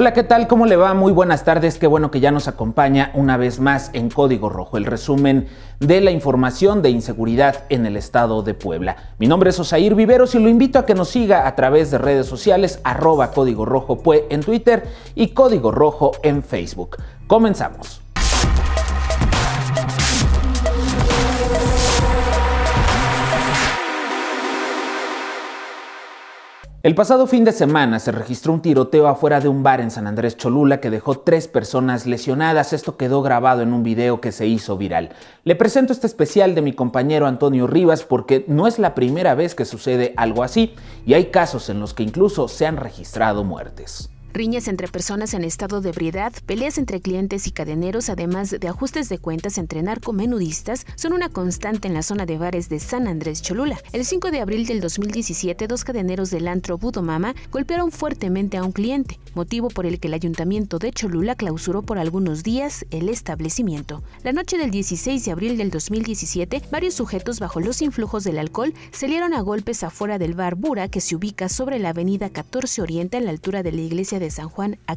Hola, ¿qué tal? ¿Cómo le va? Muy buenas tardes. Qué bueno que ya nos acompaña una vez más en Código Rojo, el resumen de la información de inseguridad en el estado de Puebla. Mi nombre es Osair Viveros y lo invito a que nos siga a través de redes sociales, arroba Código Rojo Pue en Twitter y Código Rojo en Facebook. Comenzamos. El pasado fin de semana se registró un tiroteo afuera de un bar en San Andrés Cholula que dejó tres personas lesionadas. Esto quedó grabado en un video que se hizo viral. Le presento este especial de mi compañero Antonio Rivas porque no es la primera vez que sucede algo así y hay casos en los que incluso se han registrado muertes riñas entre personas en estado de ebriedad, peleas entre clientes y cadeneros, además de ajustes de cuentas entre narcomenudistas, son una constante en la zona de bares de San Andrés Cholula. El 5 de abril del 2017, dos cadeneros del antro Budomama golpearon fuertemente a un cliente, motivo por el que el ayuntamiento de Cholula clausuró por algunos días el establecimiento. La noche del 16 de abril del 2017, varios sujetos bajo los influjos del alcohol salieron a golpes afuera del bar Bura que se ubica sobre la avenida 14 Oriente a la altura de la iglesia de San Juan a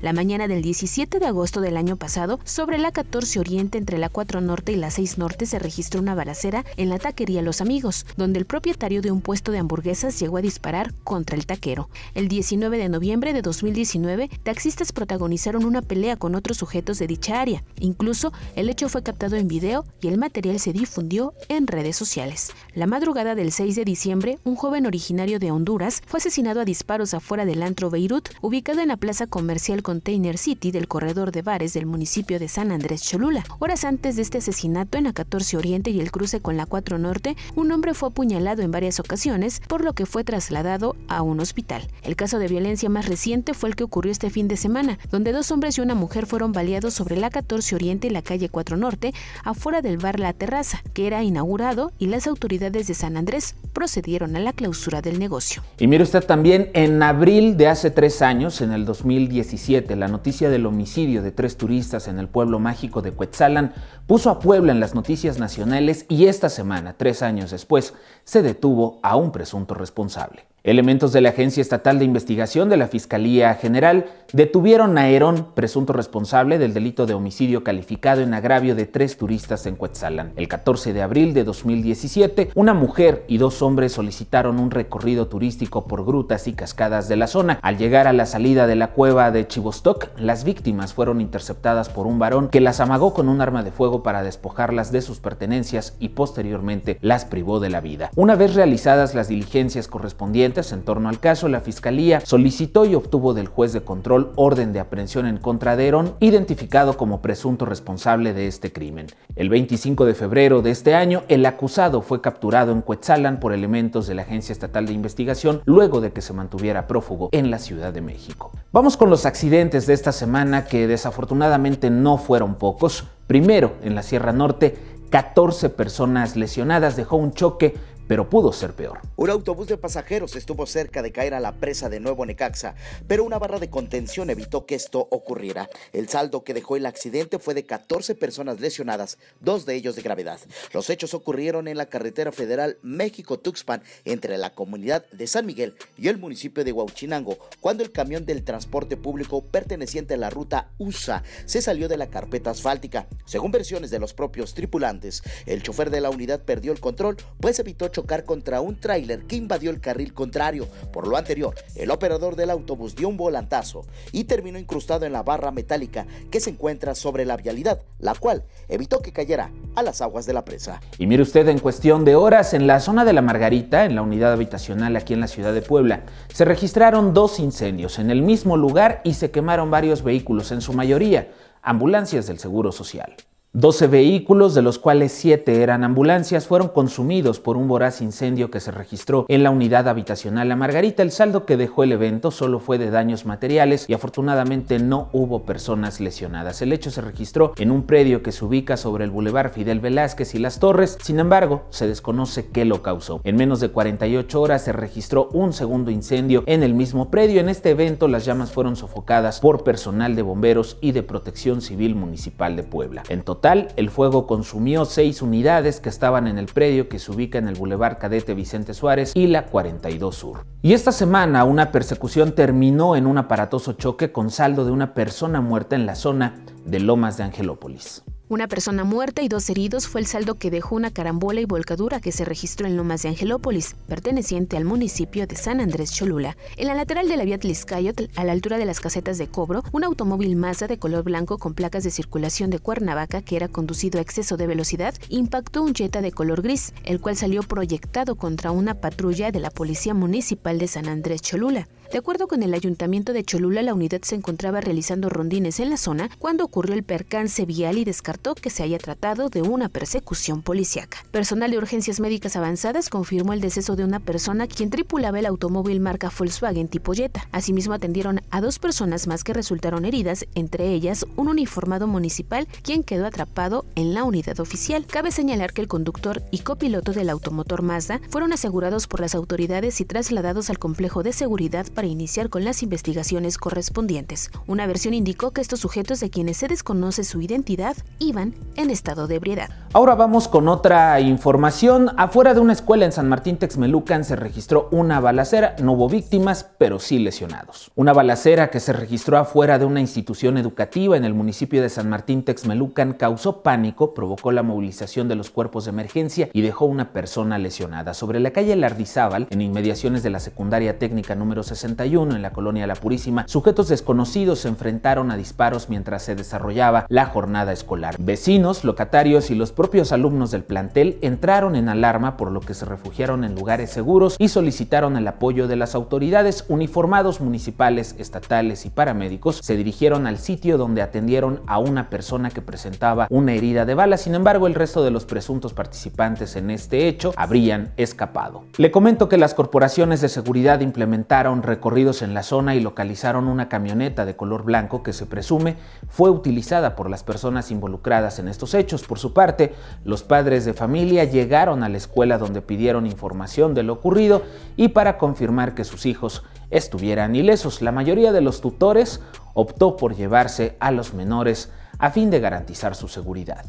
la mañana del 17 de agosto del año pasado, sobre la 14 Oriente entre la 4 Norte y la 6 Norte se registró una balacera en la taquería Los Amigos, donde el propietario de un puesto de hamburguesas llegó a disparar contra el taquero. El 19 de noviembre de 2019, taxistas protagonizaron una pelea con otros sujetos de dicha área. Incluso, el hecho fue captado en video y el material se difundió en redes sociales. La madrugada del 6 de diciembre, un joven originario de Honduras fue asesinado a disparos afuera del antro Beirut, ubicado en la plaza comercial Container City del corredor de bares del municipio de San Andrés Cholula. Horas antes de este asesinato en la 14 Oriente y el cruce con la 4 Norte, un hombre fue apuñalado en varias ocasiones, por lo que fue trasladado a un hospital. El caso de violencia más reciente fue el que ocurrió este fin de semana, donde dos hombres y una mujer fueron baleados sobre la 14 Oriente y la calle 4 Norte, afuera del bar La Terraza, que era inaugurado y las autoridades de San Andrés procedieron a la clausura del negocio. Y mire usted también, en abril de hace tres años, en el 2017, la noticia del homicidio de tres turistas en el pueblo mágico de Cuetzalan puso a Puebla en las noticias nacionales y esta semana, tres años después, se detuvo a un presunto responsable. Elementos de la Agencia Estatal de Investigación de la Fiscalía General detuvieron a Herón, presunto responsable del delito de homicidio calificado en agravio de tres turistas en Quetzalán. El 14 de abril de 2017, una mujer y dos hombres solicitaron un recorrido turístico por grutas y cascadas de la zona. Al llegar a la salida de la cueva de Chivostok, las víctimas fueron interceptadas por un varón que las amagó con un arma de fuego para despojarlas de sus pertenencias y posteriormente las privó de la vida. Una vez realizadas las diligencias correspondientes, en torno al caso, la Fiscalía solicitó y obtuvo del juez de control orden de aprehensión en contra de Herón, identificado como presunto responsable de este crimen. El 25 de febrero de este año, el acusado fue capturado en Cuetzalan por elementos de la Agencia Estatal de Investigación luego de que se mantuviera prófugo en la Ciudad de México. Vamos con los accidentes de esta semana que desafortunadamente no fueron pocos. Primero, en la Sierra Norte, 14 personas lesionadas dejó un choque pero pudo ser peor. Un autobús de pasajeros estuvo cerca de caer a la presa de Nuevo Necaxa, pero una barra de contención evitó que esto ocurriera. El saldo que dejó el accidente fue de 14 personas lesionadas, dos de ellos de gravedad. Los hechos ocurrieron en la carretera federal México-Tuxpan entre la comunidad de San Miguel y el municipio de Huauchinango, cuando el camión del transporte público perteneciente a la ruta USA se salió de la carpeta asfáltica. Según versiones de los propios tripulantes, el chofer de la unidad perdió el control, pues evitó chocar contra un tráiler que invadió el carril contrario. Por lo anterior, el operador del autobús dio un volantazo y terminó incrustado en la barra metálica que se encuentra sobre la vialidad, la cual evitó que cayera a las aguas de la presa. Y mire usted, en cuestión de horas, en la zona de La Margarita, en la unidad habitacional aquí en la ciudad de Puebla, se registraron dos incendios en el mismo lugar y se quemaron varios vehículos, en su mayoría ambulancias del Seguro Social. 12 vehículos, de los cuales 7 eran ambulancias, fueron consumidos por un voraz incendio que se registró en la unidad habitacional La Margarita. El saldo que dejó el evento solo fue de daños materiales y afortunadamente no hubo personas lesionadas. El hecho se registró en un predio que se ubica sobre el Boulevard Fidel Velázquez y Las Torres, sin embargo, se desconoce qué lo causó. En menos de 48 horas se registró un segundo incendio en el mismo predio. En este evento las llamas fueron sofocadas por personal de bomberos y de protección civil municipal de Puebla. En el fuego consumió seis unidades que estaban en el predio que se ubica en el Boulevard Cadete Vicente Suárez y la 42 Sur. Y esta semana una persecución terminó en un aparatoso choque con saldo de una persona muerta en la zona de Lomas de Angelópolis. Una persona muerta y dos heridos fue el saldo que dejó una carambola y volcadura que se registró en Lomas de Angelópolis, perteneciente al municipio de San Andrés Cholula. En la lateral de la vía Tliscayotl, a la altura de las casetas de cobro, un automóvil Mazda de color blanco con placas de circulación de Cuernavaca que era conducido a exceso de velocidad impactó un Jetta de color gris, el cual salió proyectado contra una patrulla de la Policía Municipal de San Andrés Cholula. De acuerdo con el ayuntamiento de Cholula, la unidad se encontraba realizando rondines en la zona cuando ocurrió el percance vial y descartó que se haya tratado de una persecución policíaca. Personal de urgencias médicas avanzadas confirmó el deceso de una persona quien tripulaba el automóvil marca Volkswagen tipo Jetta. Asimismo atendieron a dos personas más que resultaron heridas, entre ellas un uniformado municipal quien quedó atrapado en la unidad oficial. Cabe señalar que el conductor y copiloto del automotor Mazda fueron asegurados por las autoridades y trasladados al complejo de seguridad para iniciar con las investigaciones correspondientes. Una versión indicó que estos sujetos de quienes se desconoce su identidad iban en estado de ebriedad. Ahora vamos con otra información. Afuera de una escuela en San Martín Texmelucan se registró una balacera. No hubo víctimas, pero sí lesionados. Una balacera que se registró afuera de una institución educativa en el municipio de San Martín Texmelucan causó pánico, provocó la movilización de los cuerpos de emergencia y dejó una persona lesionada. Sobre la calle Lardizábal, en inmediaciones de la secundaria técnica número 60, en la colonia La Purísima, sujetos desconocidos se enfrentaron a disparos mientras se desarrollaba la jornada escolar. Vecinos, locatarios y los propios alumnos del plantel entraron en alarma por lo que se refugiaron en lugares seguros y solicitaron el apoyo de las autoridades uniformados municipales, estatales y paramédicos. Se dirigieron al sitio donde atendieron a una persona que presentaba una herida de bala, sin embargo el resto de los presuntos participantes en este hecho habrían escapado. Le comento que las corporaciones de seguridad implementaron recorridos en la zona y localizaron una camioneta de color blanco que se presume fue utilizada por las personas involucradas en estos hechos. Por su parte, los padres de familia llegaron a la escuela donde pidieron información de lo ocurrido y para confirmar que sus hijos estuvieran ilesos. La mayoría de los tutores optó por llevarse a los menores a fin de garantizar su seguridad.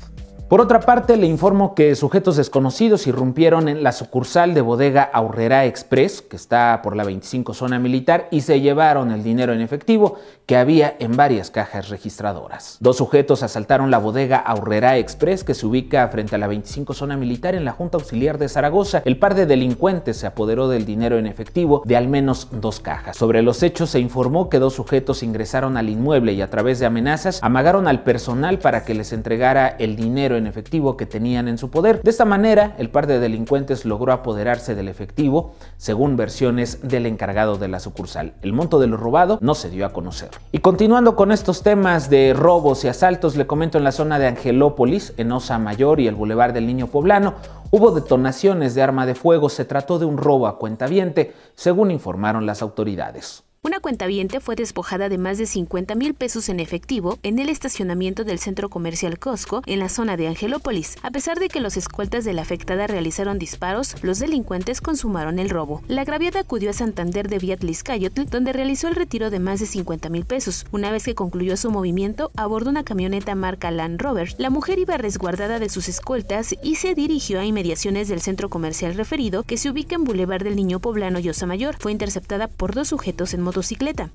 Por otra parte, le informo que sujetos desconocidos irrumpieron en la sucursal de bodega Aurrera Express, que está por la 25 zona militar, y se llevaron el dinero en efectivo que había en varias cajas registradoras. Dos sujetos asaltaron la bodega Aurrera Express, que se ubica frente a la 25 zona militar en la Junta Auxiliar de Zaragoza. El par de delincuentes se apoderó del dinero en efectivo de al menos dos cajas. Sobre los hechos se informó que dos sujetos ingresaron al inmueble y a través de amenazas amagaron al personal para que les entregara el dinero en efectivo que tenían en su poder. De esta manera, el par de delincuentes logró apoderarse del efectivo, según versiones del encargado de la sucursal. El monto de lo robado no se dio a conocer. Y continuando con estos temas de robos y asaltos, le comento en la zona de Angelópolis, en Osa Mayor y el Boulevard del Niño Poblano, hubo detonaciones de arma de fuego. Se trató de un robo a cuenta viente, según informaron las autoridades. Una cuentaviente fue despojada de más de 50 mil pesos en efectivo en el estacionamiento del centro comercial Costco en la zona de Angelópolis. A pesar de que los escoltas de la afectada realizaron disparos, los delincuentes consumaron el robo. La agraviada acudió a Santander de Viatliscayotl, donde realizó el retiro de más de 50 mil pesos. Una vez que concluyó su movimiento, abordó una camioneta marca Land Rover. La mujer iba resguardada de sus escoltas y se dirigió a inmediaciones del centro comercial referido, que se ubica en Boulevard del Niño Poblano Yosa Mayor. Fue interceptada por dos sujetos en moto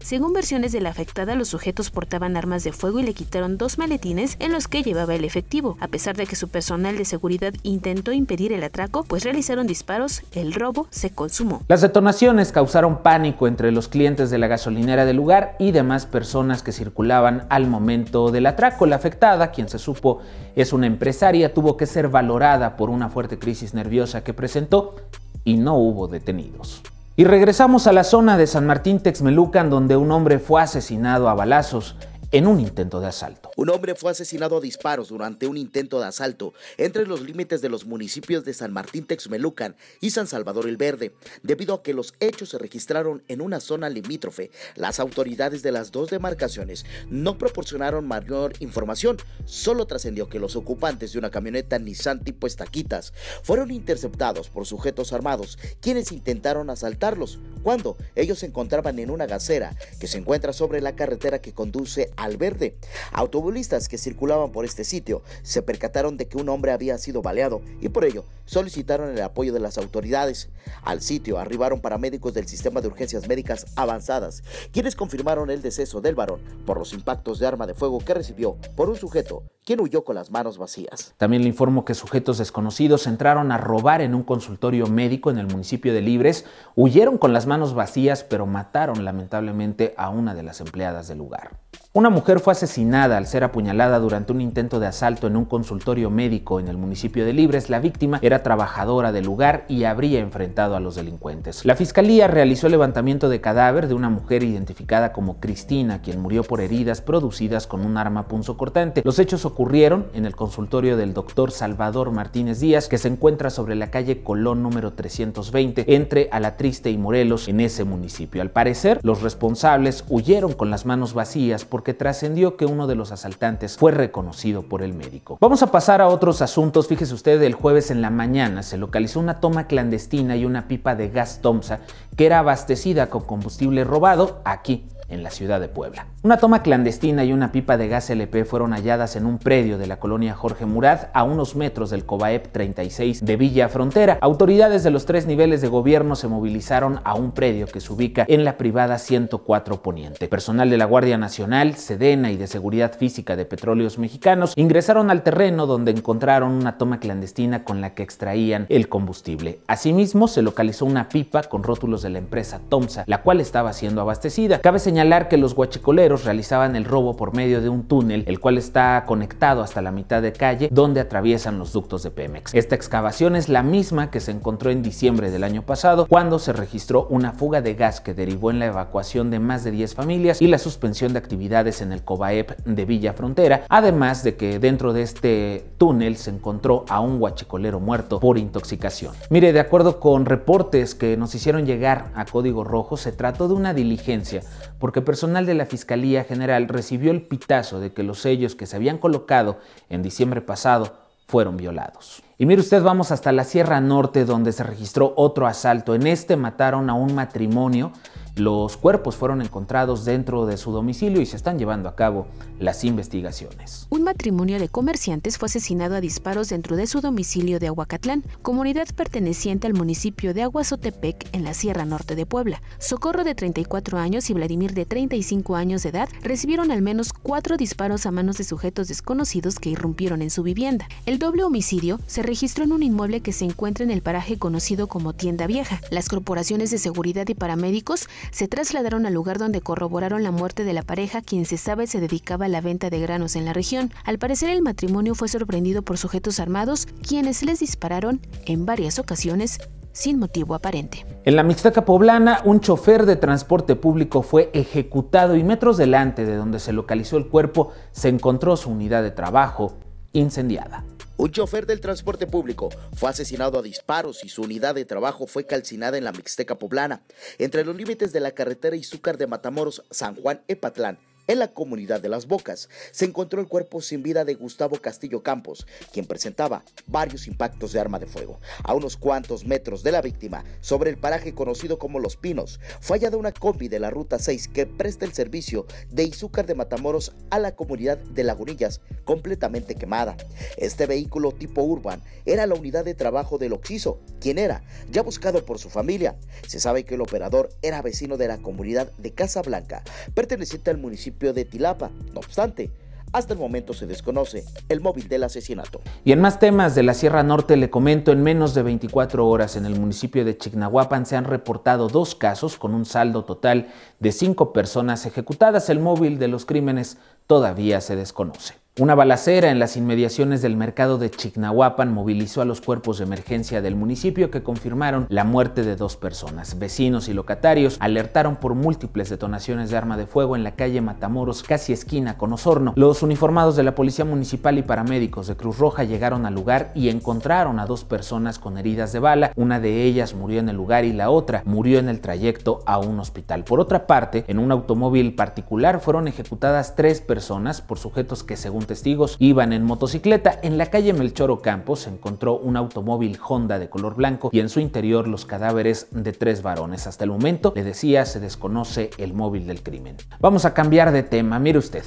según versiones de la afectada, los sujetos portaban armas de fuego y le quitaron dos maletines en los que llevaba el efectivo. A pesar de que su personal de seguridad intentó impedir el atraco, pues realizaron disparos, el robo se consumó. Las detonaciones causaron pánico entre los clientes de la gasolinera del lugar y demás personas que circulaban al momento del atraco. La afectada, quien se supo es una empresaria, tuvo que ser valorada por una fuerte crisis nerviosa que presentó y no hubo detenidos. Y regresamos a la zona de San Martín Texmelucan donde un hombre fue asesinado a balazos en un intento de asalto. Un hombre fue asesinado a disparos durante un intento de asalto entre los límites de los municipios de San Martín Texmelucan y San Salvador el Verde. Debido a que los hechos se registraron en una zona limítrofe, las autoridades de las dos demarcaciones no proporcionaron mayor información, solo trascendió que los ocupantes de una camioneta Nissan tipo estaquitas fueron interceptados por sujetos armados, quienes intentaron asaltarlos, cuando ellos se encontraban en una gasera que se encuentra sobre la carretera que conduce al verde. Autobulistas que circulaban por este sitio se percataron de que un hombre había sido baleado y por ello solicitaron el apoyo de las autoridades. Al sitio arribaron paramédicos del sistema de urgencias médicas avanzadas, quienes confirmaron el deceso del varón por los impactos de arma de fuego que recibió por un sujeto quien huyó con las manos vacías. También le informo que sujetos desconocidos entraron a robar en un consultorio médico en el municipio de Libres, huyeron con las manos vacías pero mataron lamentablemente a una de las empleadas del lugar. Una mujer fue asesinada al ser apuñalada durante un intento de asalto en un consultorio médico en el municipio de Libres. La víctima era trabajadora del lugar y habría enfrentado a los delincuentes. La fiscalía realizó el levantamiento de cadáver de una mujer identificada como Cristina, quien murió por heridas producidas con un arma cortante. Los hechos ocurrieron en el consultorio del doctor Salvador Martínez Díaz, que se encuentra sobre la calle Colón número 320, entre Alatriste y Morelos, en ese municipio. Al parecer, los responsables huyeron con las manos vacías por porque trascendió que uno de los asaltantes fue reconocido por el médico. Vamos a pasar a otros asuntos. Fíjese usted, el jueves en la mañana se localizó una toma clandestina y una pipa de gas Tomsa que era abastecida con combustible robado aquí en la ciudad de Puebla. Una toma clandestina y una pipa de gas LP fueron halladas en un predio de la colonia Jorge Murad a unos metros del Cobaep 36 de Villa Frontera. Autoridades de los tres niveles de gobierno se movilizaron a un predio que se ubica en la privada 104 Poniente. Personal de la Guardia Nacional, Sedena y de Seguridad Física de Petróleos Mexicanos ingresaron al terreno donde encontraron una toma clandestina con la que extraían el combustible. Asimismo, se localizó una pipa con rótulos de la empresa Tomsa, la cual estaba siendo abastecida. Cabe señalar señalar que los guachicoleros realizaban el robo por medio de un túnel, el cual está conectado hasta la mitad de calle donde atraviesan los ductos de Pemex. Esta excavación es la misma que se encontró en diciembre del año pasado, cuando se registró una fuga de gas que derivó en la evacuación de más de 10 familias y la suspensión de actividades en el COBAEP de Villa Frontera, además de que dentro de este túnel se encontró a un guachicolero muerto por intoxicación. Mire, de acuerdo con reportes que nos hicieron llegar a Código Rojo, se trató de una diligencia porque personal de la Fiscalía General recibió el pitazo de que los sellos que se habían colocado en diciembre pasado fueron violados. Y mire usted, vamos hasta la Sierra Norte donde se registró otro asalto. En este mataron a un matrimonio los cuerpos fueron encontrados dentro de su domicilio y se están llevando a cabo las investigaciones. Un matrimonio de comerciantes fue asesinado a disparos dentro de su domicilio de Aguacatlán, comunidad perteneciente al municipio de Aguazotepec en la Sierra Norte de Puebla. Socorro de 34 años y Vladimir de 35 años de edad recibieron al menos cuatro disparos a manos de sujetos desconocidos que irrumpieron en su vivienda. El doble homicidio se registró en un inmueble que se encuentra en el paraje conocido como Tienda Vieja. Las corporaciones de seguridad y paramédicos se trasladaron al lugar donde corroboraron la muerte de la pareja quien se sabe se dedicaba a la venta de granos en la región. Al parecer el matrimonio fue sorprendido por sujetos armados quienes les dispararon en varias ocasiones sin motivo aparente. En la mixtaca poblana, un chofer de transporte público fue ejecutado y metros delante de donde se localizó el cuerpo se encontró su unidad de trabajo incendiada. Un chofer del transporte público fue asesinado a disparos y su unidad de trabajo fue calcinada en la Mixteca Poblana, entre los límites de la carretera Izúcar de Matamoros, San Juan Epatlán en la comunidad de Las Bocas se encontró el cuerpo sin vida de Gustavo Castillo Campos, quien presentaba varios impactos de arma de fuego. A unos cuantos metros de la víctima, sobre el paraje conocido como Los Pinos, fue hallada una combi de la Ruta 6 que presta el servicio de Izúcar de Matamoros a la comunidad de Lagunillas, completamente quemada. Este vehículo tipo urban era la unidad de trabajo del Oxiso, quien era ya buscado por su familia. Se sabe que el operador era vecino de la comunidad de Casa Blanca, perteneciente al municipio de Tilapa. No obstante, hasta el momento se desconoce el móvil del asesinato. Y en más temas de la Sierra Norte le comento, en menos de 24 horas en el municipio de Chignahuapan se han reportado dos casos con un saldo total de cinco personas ejecutadas. El móvil de los crímenes todavía se desconoce. Una balacera en las inmediaciones del mercado de Chignahuapan movilizó a los cuerpos de emergencia del municipio que confirmaron la muerte de dos personas. Vecinos y locatarios alertaron por múltiples detonaciones de arma de fuego en la calle Matamoros, casi esquina con Osorno. Los uniformados de la Policía Municipal y paramédicos de Cruz Roja llegaron al lugar y encontraron a dos personas con heridas de bala. Una de ellas murió en el lugar y la otra murió en el trayecto a un hospital. Por otra parte, en un automóvil particular fueron ejecutadas tres personas por sujetos que según testigos, iban en motocicleta. En la calle Melchor Ocampo se encontró un automóvil Honda de color blanco y en su interior los cadáveres de tres varones. Hasta el momento, le decía, se desconoce el móvil del crimen. Vamos a cambiar de tema, mire usted.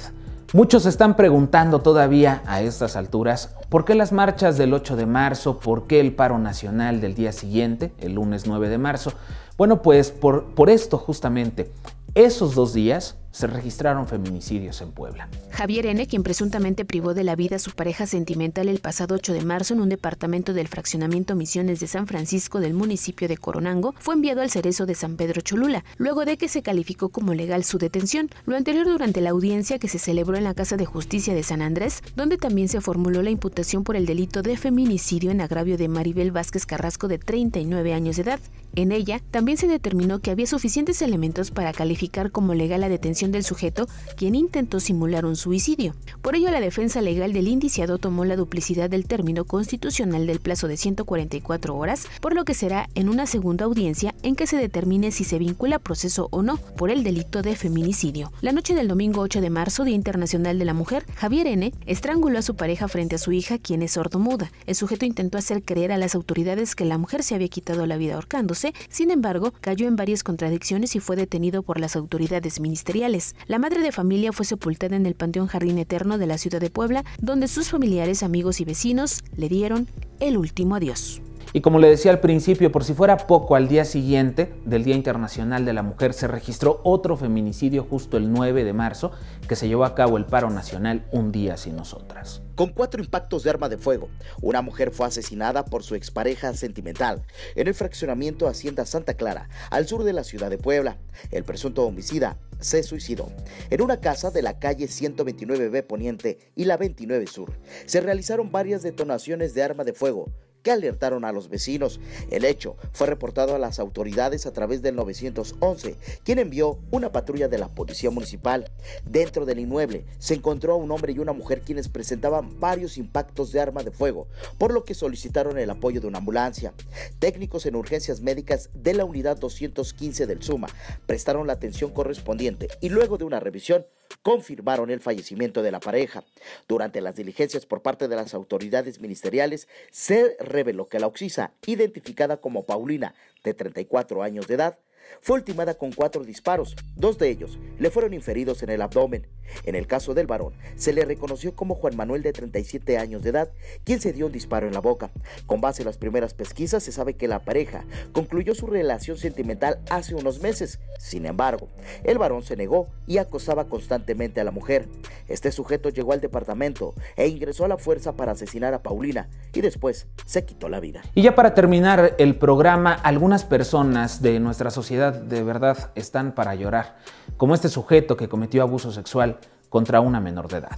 Muchos están preguntando todavía a estas alturas por qué las marchas del 8 de marzo, por qué el paro nacional del día siguiente, el lunes 9 de marzo. Bueno, pues por, por esto justamente, esos dos días se registraron feminicidios en Puebla. Javier N., quien presuntamente privó de la vida a su pareja sentimental el pasado 8 de marzo en un departamento del fraccionamiento Misiones de San Francisco del municipio de Coronango, fue enviado al cerezo de San Pedro Cholula, luego de que se calificó como legal su detención. Lo anterior durante la audiencia que se celebró en la Casa de Justicia de San Andrés, donde también se formuló la imputación por el delito de feminicidio en agravio de Maribel Vázquez Carrasco de 39 años de edad. En ella también se determinó que había suficientes elementos para calificar como legal la detención del sujeto, quien intentó simular un suicidio. Por ello, la defensa legal del indiciado tomó la duplicidad del término constitucional del plazo de 144 horas, por lo que será en una segunda audiencia en que se determine si se vincula proceso o no por el delito de feminicidio. La noche del domingo 8 de marzo, Día Internacional de la Mujer, Javier N. estranguló a su pareja frente a su hija, quien es sordomuda. El sujeto intentó hacer creer a las autoridades que la mujer se había quitado la vida ahorcándose, sin embargo, cayó en varias contradicciones y fue detenido por las autoridades ministeriales la madre de familia fue sepultada en el Panteón Jardín Eterno de la ciudad de Puebla, donde sus familiares, amigos y vecinos le dieron el último adiós. Y como le decía al principio, por si fuera poco, al día siguiente del Día Internacional de la Mujer se registró otro feminicidio justo el 9 de marzo, que se llevó a cabo el paro nacional Un día sin nosotras. Con cuatro impactos de arma de fuego, una mujer fue asesinada por su expareja sentimental en el fraccionamiento Hacienda Santa Clara, al sur de la ciudad de Puebla. El presunto homicida se suicidó en una casa de la calle 129B Poniente y la 29 Sur. Se realizaron varias detonaciones de arma de fuego, que alertaron a los vecinos. El hecho fue reportado a las autoridades a través del 911, quien envió una patrulla de la policía municipal. Dentro del inmueble se encontró a un hombre y una mujer quienes presentaban varios impactos de arma de fuego, por lo que solicitaron el apoyo de una ambulancia. Técnicos en urgencias médicas de la unidad 215 del SUMA prestaron la atención correspondiente y luego de una revisión confirmaron el fallecimiento de la pareja. Durante las diligencias por parte de las autoridades ministeriales, se reveló que la Oxisa, identificada como Paulina, de 34 años de edad, fue ultimada con cuatro disparos, dos de ellos le fueron inferidos en el abdomen. En el caso del varón, se le reconoció como Juan Manuel de 37 años de edad, quien se dio un disparo en la boca. Con base en las primeras pesquisas se sabe que la pareja concluyó su relación sentimental hace unos meses. Sin embargo, el varón se negó y acosaba constantemente a la mujer. Este sujeto llegó al departamento e ingresó a la fuerza para asesinar a Paulina y después se quitó la vida. Y ya para terminar el programa, algunas personas de nuestra sociedad de verdad están para llorar, como este sujeto que cometió abuso sexual contra una menor de edad.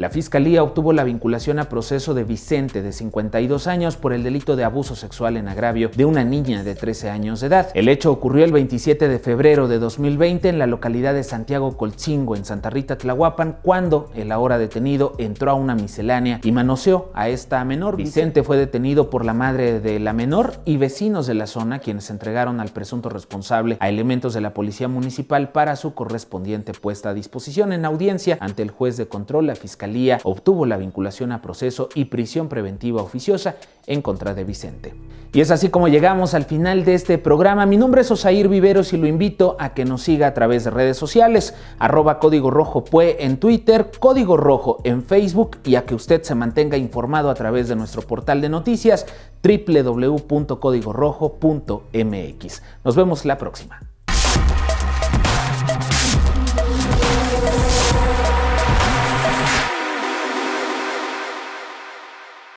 La Fiscalía obtuvo la vinculación a proceso de Vicente, de 52 años, por el delito de abuso sexual en agravio de una niña de 13 años de edad. El hecho ocurrió el 27 de febrero de 2020 en la localidad de Santiago Colchingo, en Santa Rita, Tlahuapan, cuando el ahora detenido entró a una miscelánea y manoseó a esta menor. Vicente fue detenido por la madre de la menor y vecinos de la zona, quienes entregaron al presunto responsable a elementos de la Policía Municipal para su correspondiente puesta a disposición. En audiencia ante el juez de control, la Fiscalía obtuvo la vinculación a proceso y prisión preventiva oficiosa en contra de Vicente. Y es así como llegamos al final de este programa. Mi nombre es Osair Viveros y lo invito a que nos siga a través de redes sociales, arroba Código Rojo en Twitter, Código Rojo en Facebook y a que usted se mantenga informado a través de nuestro portal de noticias www.codigorojo.mx. Nos vemos la próxima.